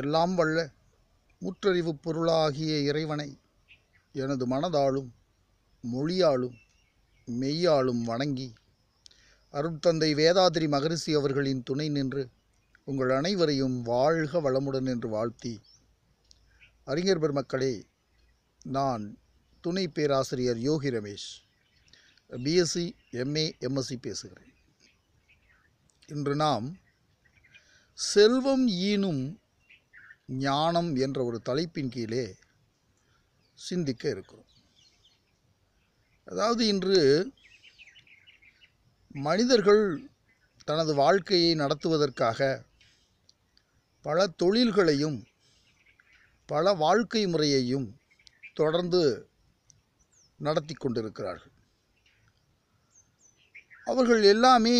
எல்லாம் வல்ல முற்றறிவு பொருளாகிய இறைவனை எனது மனதாலும் மொழியாலும் மெய்யாலும் வணங்கி அருட்தந்தை வேதாதிரி மகரிஷி அவர்களின் துணை நின்று உங்கள் அனைவரையும் வாழ்க வளமுடன் என்று வாழ்த்தி அறிஞர் பெருமக்களே நான் துணை பேராசிரியர் Yogi Ramesh BSc MA MSc பேசுகிறேன் இன்று நாம் செல்வம் ஈனும் ஞானம் என்ற ஒரு தலைப்பின் கீழே சிந்திக்க இருக்கிறோம் அதாவது இன்று மனிதர்கள் தனது வாழ்க்கையை நடத்துவதற்காக பல தொழில்களையும் பல வாழ்க்கை முறையையும் தொடர்ந்து நடத்தி கொண்டிருக்கிறார்கள் அவர்கள் எல்லாமே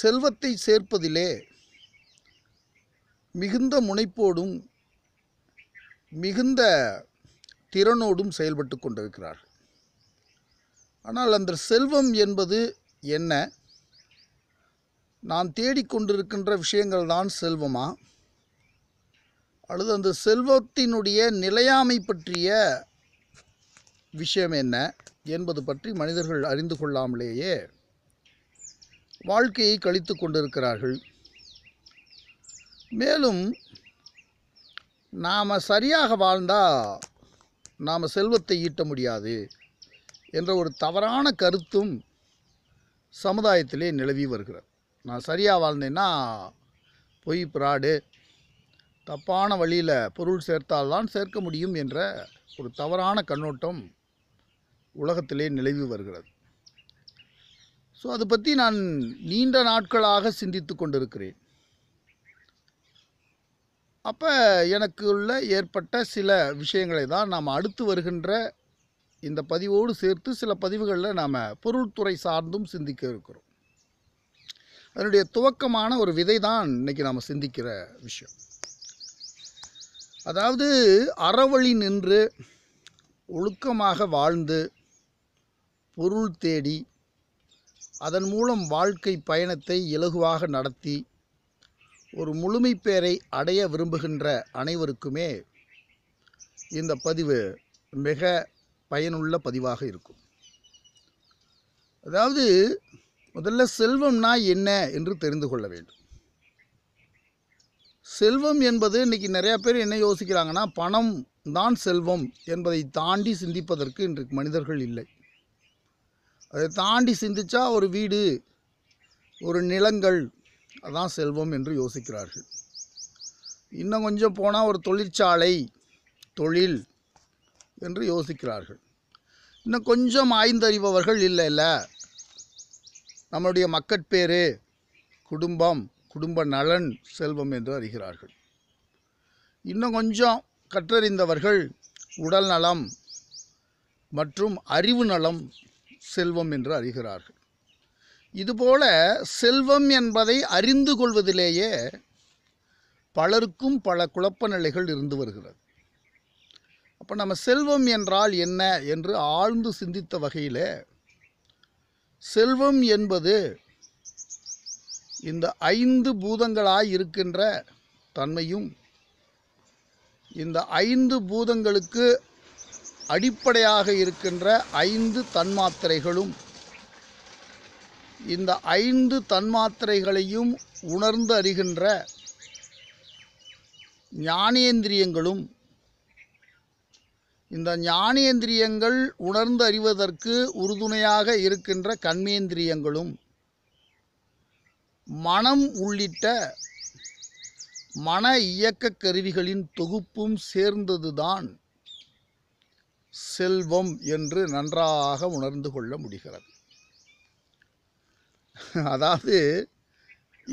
செல்வத்தை சேர்ப்பதிலே மிகுந்த முனைப்போடும் மிகுந்த திறனோடும் செயல்பட்டு கொண்டிருக்கிறார்கள் ஆனால் அந்த செல்வம் என்பது என்ன நான் தேடிக்கொண்டிருக்கின்ற விஷயங்கள் தான் செல்வமா அல்லது அந்த செல்வத்தினுடைய நிலையாமை பற்றிய விஷயம் என்ன என்பது பற்றி மனிதர்கள் அறிந்து கொள்ளாமலேயே வாழ்க்கையை கழித்து கொண்டிருக்கிறார்கள் மேலும் நாம் சரியாக வாழ்ந்தால் நாம் செல்வத்தை ஈட்ட முடியாது என்ற ஒரு தவறான கருத்தும் சமுதாயத்திலே நிலவி வருகிறது நான் சரியாக வாழ்ந்தேன்னா பொய் பிராடு தப்பான வழியில் பொருள் சேர்த்தால்தான் சேர்க்க முடியும் என்ற ஒரு தவறான கண்ணோட்டம் உலகத்திலே நிலவி வருகிறது ஸோ அதை பற்றி நான் நீண்ட நாட்களாக சிந்தித்து கொண்டிருக்கிறேன் அப்போ எனக்கு உள்ள ஏற்பட்ட சில விஷயங்களை தான் நாம் அடுத்து வருகின்ற இந்த பதிவோடு சேர்த்து சில பதிவுகளில் நாம் பொருள்துறை சார்ந்தும் சிந்திக்க இருக்கிறோம் அதனுடைய துவக்கமான ஒரு விதை தான் இன்றைக்கி நாம் சிந்திக்கிற விஷயம் அதாவது அறவழி நின்று ஒழுக்கமாக வாழ்ந்து பொருள் தேடி அதன் மூலம் வாழ்க்கை பயணத்தை இலகுவாக நடத்தி ஒரு முழுமைப்பேரை அடைய விரும்புகின்ற அனைவருக்குமே இந்த பதிவு மிக பயனுள்ள பதிவாக இருக்கும் அதாவது முதல்ல செல்வம்னா என்ன என்று தெரிந்து கொள்ள வேண்டும் செல்வம் என்பது இன்றைக்கி நிறையா பேர் என்ன யோசிக்கிறாங்கன்னா பணம் தான் செல்வம் என்பதை தாண்டி சிந்திப்பதற்கு இன்றைக்கு மனிதர்கள் இல்லை அதை தாண்டி சிந்தித்தா ஒரு வீடு ஒரு நிலங்கள் அதான் செல்வம் என்று யோசிக்கிறார்கள் இன்னும் கொஞ்சம் போனால் ஒரு தொழிற்சாலை தொழில் என்று யோசிக்கிறார்கள் இன்னும் கொஞ்சம் ஆய்ந்தறிபவர்கள் இல்லை இல்லை நம்மளுடைய மக்கட்பேறு குடும்பம் குடும்ப நலன் செல்வம் என்று அறிகிறார்கள் இன்னும் கொஞ்சம் கற்றறிந்தவர்கள் உடல் நலம் மற்றும் அறிவு நலம் செல்வம் என்று அறிகிறார்கள் இதுபோல செல்வம் என்பதை அறிந்து கொள்வதிலேயே பலருக்கும் பல குழப்ப நிலைகள் இருந்து வருகிறது அப்போ நம்ம செல்வம் என்றால் என்ன என்று ஆழ்ந்து சிந்தித்த வகையில் செல்வம் என்பது இந்த ஐந்து பூதங்களாய் இருக்கின்ற தன்மையும் இந்த ஐந்து பூதங்களுக்கு அடிப்படையாக இருக்கின்ற ஐந்து தன்மாத்திரைகளும் இந்த ஐந்து தன்மாத்திரைகளையும் உணர்ந்து அறிகின்ற ஞானேந்திரியங்களும் இந்த ஞானேந்திரியங்கள் உணர்ந்து அறிவதற்கு உறுதுணையாக இருக்கின்ற கண்மேந்திரியங்களும் மனம் உள்ளிட்ட மன இயக்க கருவிகளின் தொகுப்பும் சேர்ந்ததுதான் செல்வம் என்று நன்றாக உணர்ந்து கொள்ள முடிகிறது அதாவது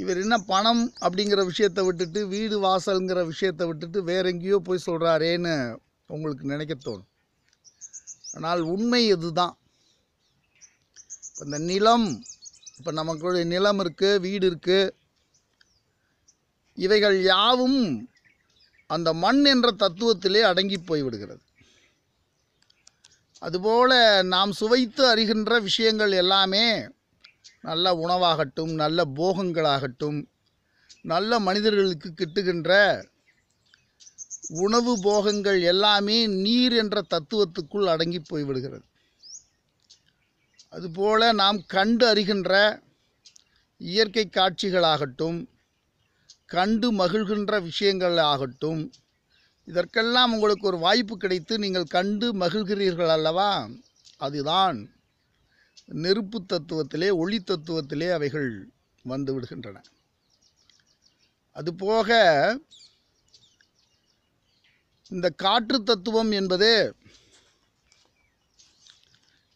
இவர் என்ன பணம் அப்படிங்கிற விஷயத்தை விட்டுட்டு வீடு வாசல்ங்கிற விஷயத்தை விட்டுட்டு வேற எங்கேயோ போய் சொல்கிறாரேன்னு உங்களுக்கு நினைக்க தோணும் ஆனால் உண்மை இதுதான் இந்த நிலம் இப்போ நமக்குடைய நிலம் இருக்குது வீடு இருக்குது இவைகள் யாவும் அந்த மண் என்ற தத்துவத்திலே அடங்கி போய்விடுகிறது அதுபோல் நாம் சுவைத்து அறிகின்ற விஷயங்கள் எல்லாமே நல்ல உணவாகட்டும் நல்ல போகங்களாகட்டும் நல்ல மனிதர்களுக்கு கிட்டுகின்ற உணவு போகங்கள் எல்லாமே நீர் என்ற தத்துவத்துக்குள் அடங்கி போய்விடுகிறது அதுபோல நாம் கண்டு அறிகின்ற இயற்கை காட்சிகளாகட்டும் கண்டு மகிழ்கின்ற விஷயங்கள் ஆகட்டும் இதற்கெல்லாம் உங்களுக்கு ஒரு வாய்ப்பு கிடைத்து நீங்கள் கண்டு மகிழ்கிறீர்கள் அல்லவா அதுதான் நெருப்பு தத்துவத்திலே ஒளி தத்துவத்திலே அவைகள் வந்து விடுகின்றன அதுபோக இந்த காற்று தத்துவம் என்பது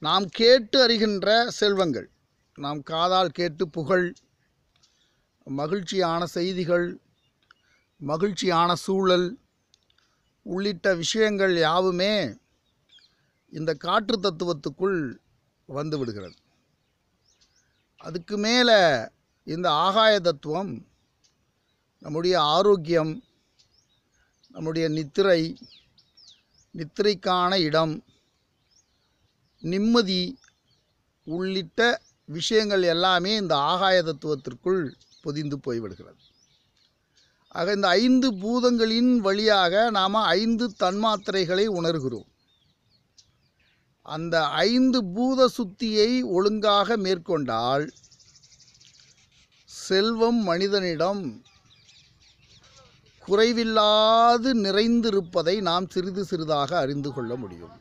நாம் கேட்டு அறிகின்ற செல்வங்கள் நாம் காதால் கேட்டு புகழ் மகிழ்ச்சியான செய்திகள் மகிழ்ச்சியான சூழல் உள்ளிட்ட விஷயங்கள் யாவுமே இந்த காற்று தத்துவத்துக்குள் வந்து விடுகிறது அதுக்கு மேலே இந்த ஆகாய தத்துவம் நம்முடைய ஆரோக்கியம் நம்முடைய நித்திரை நித்திரைக்கான இடம் நிம்மதி உள்ளிட்ட விஷயங்கள் எல்லாமே இந்த ஆகாய தத்துவத்திற்குள் பொதிந்து போய்விடுகிறது ஆக இந்த ஐந்து பூதங்களின் வழியாக நாம் ஐந்து தன்மாத்திரைகளை உணர்கிறோம் அந்த ஐந்து பூத சுத்தியை ஒழுங்காக மேற்கொண்டால் செல்வம் மனிதனிடம் குறைவில்லாது நிறைந்திருப்பதை நாம் சிறிது சிறிதாக அறிந்து கொள்ள முடியும்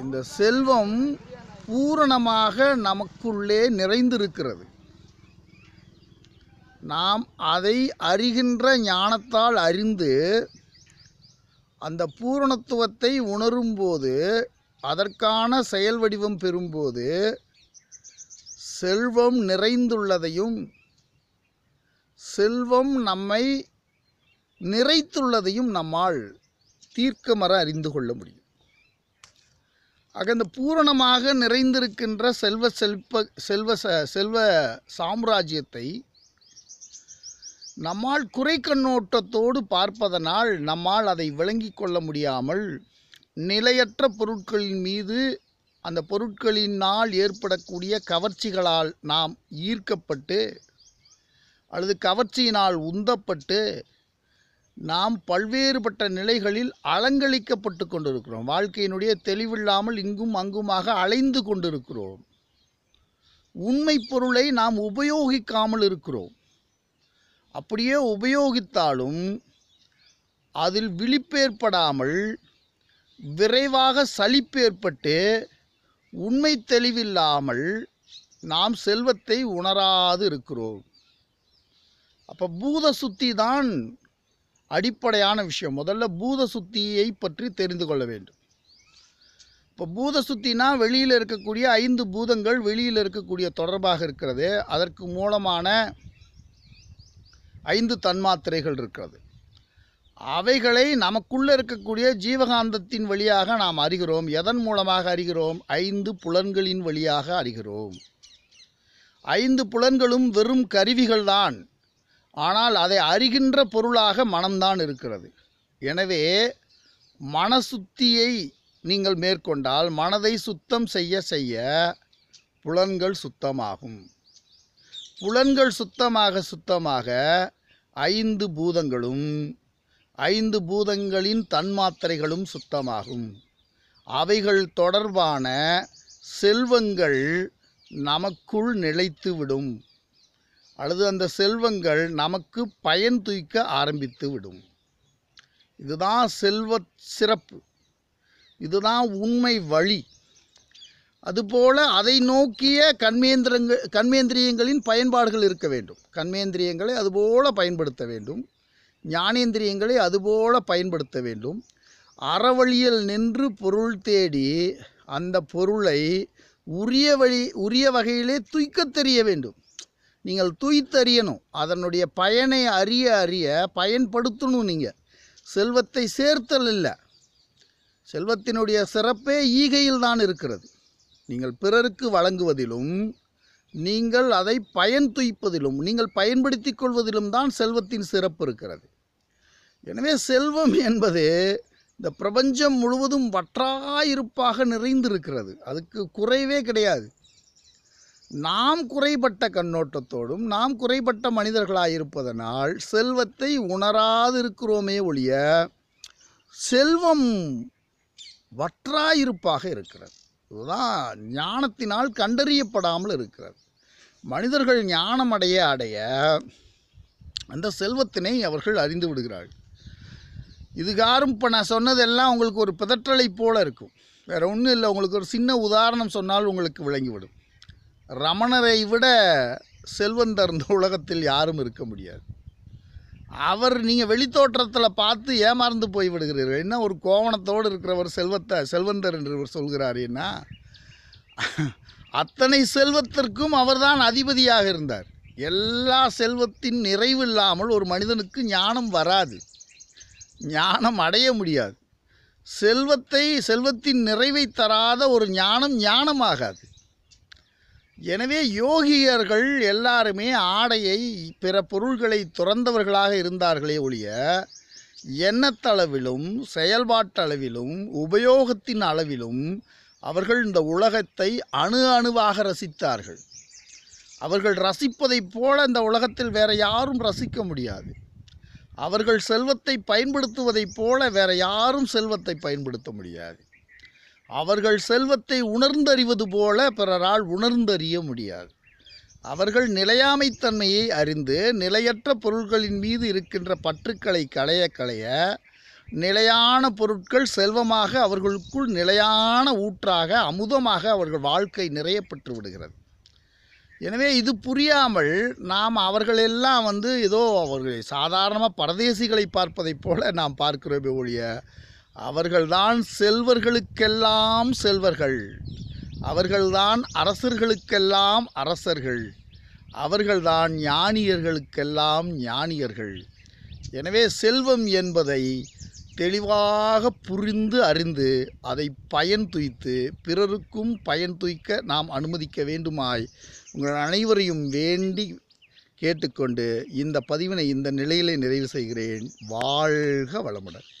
இந்த செல்வம் பூரணமாக நமக்குள்ளே நிறைந்திருக்கிறது நாம் அதை அறிகின்ற ஞானத்தால் அறிந்து அந்த பூரணத்துவத்தை உணரும்போது அதற்கான செயல் வடிவம் பெறும்போது செல்வம் நிறைந்துள்ளதையும் செல்வம் நம்மை நிறைத்துள்ளதையும் நம்மால் மர அறிந்து கொள்ள முடியும் ஆக இந்த பூரணமாக நிறைந்திருக்கின்ற செல்வ செல்ப செல்வ செல்வ சாம்ராஜ்யத்தை நம்மால் குறை கண்ணோட்டத்தோடு பார்ப்பதனால் நம்மால் அதை விளங்கி கொள்ள முடியாமல் நிலையற்ற பொருட்களின் மீது அந்த பொருட்களினால் ஏற்படக்கூடிய கவர்ச்சிகளால் நாம் ஈர்க்கப்பட்டு அல்லது கவர்ச்சியினால் உந்தப்பட்டு நாம் பல்வேறுபட்ட நிலைகளில் அலங்கழிக்கப்பட்டு கொண்டிருக்கிறோம் வாழ்க்கையினுடைய தெளிவில்லாமல் இங்கும் அங்குமாக அலைந்து கொண்டிருக்கிறோம் உண்மை பொருளை நாம் உபயோகிக்காமல் இருக்கிறோம் அப்படியே உபயோகித்தாலும் அதில் விழிப்பேற்படாமல் விரைவாக சலிப்பேற்பட்டு உண்மை தெளிவில்லாமல் நாம் செல்வத்தை உணராது இருக்கிறோம் அப்போ பூத சுத்தி தான் அடிப்படையான விஷயம் முதல்ல பூத சுத்தியை பற்றி தெரிந்து கொள்ள வேண்டும் இப்போ பூத சுத்தினா வெளியில் இருக்கக்கூடிய ஐந்து பூதங்கள் வெளியில் இருக்கக்கூடிய தொடர்பாக இருக்கிறது அதற்கு மூலமான ஐந்து தன்மாத்திரைகள் இருக்கிறது அவைகளை நமக்குள்ளே இருக்கக்கூடிய ஜீவகாந்தத்தின் வழியாக நாம் அறிகிறோம் எதன் மூலமாக அறிகிறோம் ஐந்து புலன்களின் வழியாக அறிகிறோம் ஐந்து புலன்களும் வெறும் கருவிகள்தான் ஆனால் அதை அறிகின்ற பொருளாக மனம்தான் இருக்கிறது எனவே மனசுத்தியை நீங்கள் மேற்கொண்டால் மனதை சுத்தம் செய்ய செய்ய புலன்கள் சுத்தமாகும் புலன்கள் சுத்தமாக சுத்தமாக ஐந்து பூதங்களும் ஐந்து பூதங்களின் தன்மாத்திரைகளும் சுத்தமாகும் அவைகள் தொடர்பான செல்வங்கள் நமக்குள் நிலைத்துவிடும் அல்லது அந்த செல்வங்கள் நமக்கு பயன் தூய்க்க ஆரம்பித்து விடும் இதுதான் செல்வ சிறப்பு இதுதான் உண்மை வழி அதுபோல் அதை நோக்கிய கண்மேந்திரங்க கண்மேந்திரியங்களின் பயன்பாடுகள் இருக்க வேண்டும் கண்மேந்திரியங்களை அதுபோல பயன்படுத்த வேண்டும் ஞானேந்திரியங்களை அதுபோல பயன்படுத்த வேண்டும் அறவழியில் நின்று பொருள் தேடி அந்த பொருளை உரிய வழி உரிய வகையிலே தூய்க்கத் தெரிய வேண்டும் நீங்கள் தூய்த்தறியணும் அதனுடைய பயனை அறிய அறிய பயன்படுத்தணும் நீங்கள் செல்வத்தை சேர்த்தல் இல்லை செல்வத்தினுடைய சிறப்பே ஈகையில் தான் இருக்கிறது நீங்கள் பிறருக்கு வழங்குவதிலும் நீங்கள் அதை பயன் துய்ப்பதிலும் நீங்கள் பயன்படுத்தி கொள்வதிலும் தான் செல்வத்தின் சிறப்பு இருக்கிறது எனவே செல்வம் என்பது இந்த பிரபஞ்சம் முழுவதும் வற்றாயிருப்பாக நிறைந்திருக்கிறது அதுக்கு குறைவே கிடையாது நாம் குறைபட்ட கண்ணோட்டத்தோடும் நாம் குறைபட்ட மனிதர்களாக இருப்பதனால் செல்வத்தை உணராதிருக்கிறோமே ஒழிய செல்வம் வற்றாயிருப்பாக இருக்கிறது இதுதான் ஞானத்தினால் கண்டறியப்படாமல் இருக்கிறது மனிதர்கள் ஞானம் அடைய அடைய அந்த செல்வத்தினை அவர்கள் அறிந்து விடுகிறார்கள் இதுகாரும் இப்போ நான் சொன்னதெல்லாம் உங்களுக்கு ஒரு பிதற்றலை போல இருக்கும் வேறு ஒன்றும் இல்லை உங்களுக்கு ஒரு சின்ன உதாரணம் சொன்னால் உங்களுக்கு விளங்கிவிடும் ரமணரை விட செல்வந்தர் இந்த உலகத்தில் யாரும் இருக்க முடியாது அவர் நீங்கள் வெளித்தோற்றத்தில் பார்த்து ஏமாந்து போய் விடுகிறீர்கள் என்ன ஒரு கோவணத்தோடு இருக்கிறவர் செல்வத்தை செல்வந்தர் என்று இவர் சொல்கிறார் என்ன அத்தனை செல்வத்திற்கும் அவர்தான் அதிபதியாக இருந்தார் எல்லா செல்வத்தின் நிறைவு இல்லாமல் ஒரு மனிதனுக்கு ஞானம் வராது ஞானம் அடைய முடியாது செல்வத்தை செல்வத்தின் நிறைவை தராத ஒரு ஞானம் ஞானமாகாது எனவே யோகியர்கள் எல்லாருமே ஆடையை பிற பொருள்களை துறந்தவர்களாக இருந்தார்களே ஒழிய எண்ணத்தளவிலும் செயல்பாட்டளவிலும் உபயோகத்தின் அளவிலும் அவர்கள் இந்த உலகத்தை அணு அணுவாக ரசித்தார்கள் அவர்கள் ரசிப்பதைப் போல இந்த உலகத்தில் வேற யாரும் ரசிக்க முடியாது அவர்கள் செல்வத்தை பயன்படுத்துவதைப் போல வேற யாரும் செல்வத்தை பயன்படுத்த முடியாது அவர்கள் செல்வத்தை உணர்ந்தறிவது போல பிறரால் உணர்ந்தறிய முடியாது அவர்கள் நிலையாமைத்தன்மையை அறிந்து நிலையற்ற பொருட்களின் மீது இருக்கின்ற பற்றுக்களை களைய களைய நிலையான பொருட்கள் செல்வமாக அவர்களுக்குள் நிலையான ஊற்றாக அமுதமாக அவர்கள் வாழ்க்கை நிறையப்பட்டு விடுகிறது எனவே இது புரியாமல் நாம் அவர்களெல்லாம் வந்து ஏதோ அவர்களை சாதாரணமாக பரதேசிகளை பார்ப்பதைப் போல நாம் பார்க்கிறோமே ஒழிய அவர்கள்தான் செல்வர்களுக்கெல்லாம் செல்வர்கள் அவர்கள்தான் அரசர்களுக்கெல்லாம் அரசர்கள் அவர்கள்தான் ஞானியர்களுக்கெல்லாம் ஞானியர்கள் எனவே செல்வம் என்பதை தெளிவாக புரிந்து அறிந்து அதை பயன் துய்த்து பிறருக்கும் பயன் துய்க்க நாம் அனுமதிக்க வேண்டுமாய் உங்கள் அனைவரையும் வேண்டி கேட்டுக்கொண்டு இந்த பதிவினை இந்த நிலையிலே நிறைவு செய்கிறேன் வாழ்க வளமுடன்